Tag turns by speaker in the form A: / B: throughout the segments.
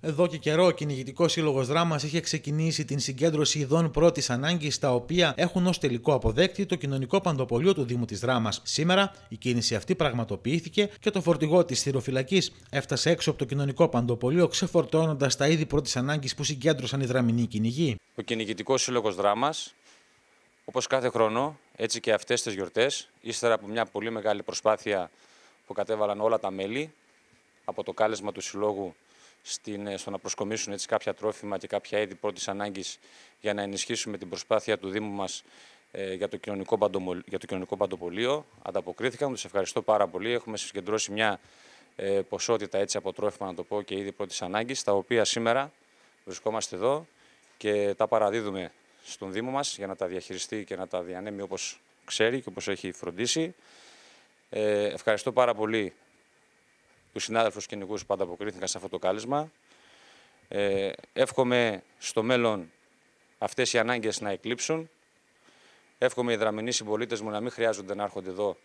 A: Εδώ και καιρό, ο Κυνηγητικός Σύλλογος Δράμας είχε ξεκινήσει την συγκέντρωση ειδών πρώτης ανάγκης, τα οποία έχουν ως τελικό αποδέκτη το κοινωνικό παντοπολείο του Δήμου της Δράμας. Σήμερα, η κίνηση αυτή πραγματοποιήθηκε και το φορτηγό της θηροφυλακής έφτασε έξω από το κοινωνικό παντοπολείο, ξεφορτώνοντας τα είδη πρώτης ανάγκης που συγκέντρωσαν οι δραμινοί κυνηγοί.
B: Ο Κυνηγητικός Σύλλογος Δράμας, όπως κάθε χρόνο, έτσι και αυτές τις γιορτές, ύστερα από μια πολύ μεγάλη προσπάθεια που κατέβαλαν όλα τα μέλη από το κάλεσμα του Συλλόγου στην, ε, στο να προσκομίσουν έτσι κάποια τρόφιμα και κάποια είδη πρώτης ανάγκης για να ενισχύσουμε την προσπάθεια του Δήμου μας ε, για, το κοινωνικό για το κοινωνικό παντοπολείο. Ανταποκρίθηκαν, τους ευχαριστώ πάρα πολύ. Έχουμε συγκεντρώσει μια ε, ποσότητα έτσι από τρόφιμα να το πω και είδη πρώτης ανάγκης, τα οποία σήμερα βρισκόμαστε εδώ και τα παραδίδουμε στον Δήμο μας για να τα διαχειριστεί και να τα διανέμει όπως ξέρει και όπως έχει φροντίσει. Ε, ευχαριστώ πάρα πολύ του συνάδελφου κοινικού που ανταποκρίθηκαν σε αυτό το κάλεσμα. Ε, εύχομαι στο μέλλον αυτές οι ανάγκες να εκλείψουν. Εύχομαι οι δραμενοί συμπολίτες μου να μην χρειάζονται να έρχονται εδώ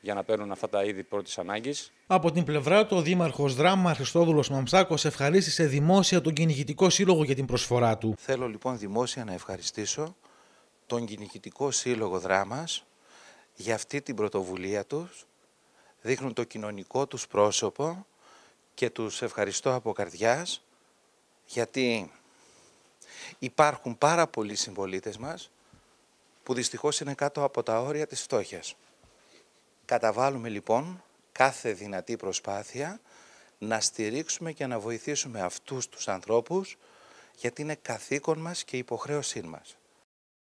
B: για να παίρνουν αυτά τα είδη πρώτης ανάγκης.
A: Από την πλευρά του, ο Δήμαρχος Δράμα Χριστόδουλος Μαμψάκος ευχαρίστησε δημόσια τον Κυνηγητικό Σύλλογο για την προσφορά του.
C: Θέλω λοιπόν δημόσια να ευχαριστήσω τον Κυνηγητικό Σύλλογο δράμας για αυτή την πρωτοβουλία τους δείχνουν το κοινωνικό τους πρόσωπο και τους ευχαριστώ από καρδιάς γιατί υπάρχουν πάρα πολλοί συμπολίτες μας που δυστυχώς είναι κάτω από τα όρια της φτώχειας. Καταβάλουμε λοιπόν κάθε δυνατή προσπάθεια να στηρίξουμε και να βοηθήσουμε αυτούς τους ανθρώπους γιατί είναι καθήκον μας και υποχρέωσή μας.